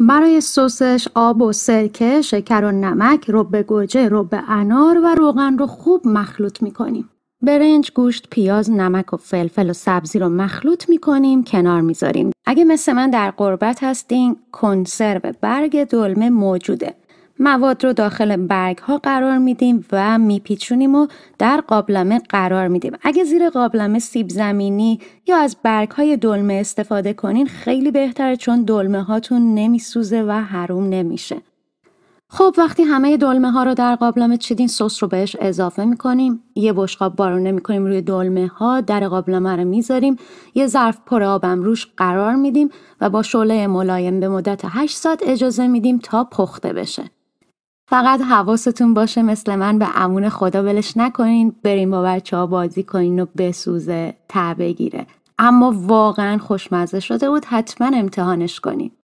برای سسش آب و سرکه، شکر و نمک، رب گوجه، رب انار و روغن رو خوب مخلوط میکنیم. برنج، گوشت، پیاز، نمک و فلفل و سبزی رو مخلوط میکنیم کنار میذاریم. اگه مثل من در قربت هستین کنسرو برگ دلمه موجوده. مواد رو داخل برگ ها قرار میدیم و میپیچونیم و در قابلمه قرار میدیم. اگه زیر قابلمه سیب زمینی یا از برگ های دلمه استفاده کنین خیلی بهتره چون دلمه هاتون نمیسوزه و حروم نمیشه. خب وقتی همه دلمه ها رو در قابلمه چیدین سس رو بهش اضافه میکنیم یه بشقاب بارونه میکنیم روی دلمه ها در قابلمه رو میذاریم یه ظرف پر آبم روش قرار میدیم و با شعله ملایم به مدت 8 ساعت اجازه میدیم تا پخته بشه فقط حواستون باشه مثل من به امون خدا ولش نکنین بریم با بچه ها بازی کنین و بسوزه ته بگیره اما واقعا خوشمزه شده بود حتما امتحانش کنین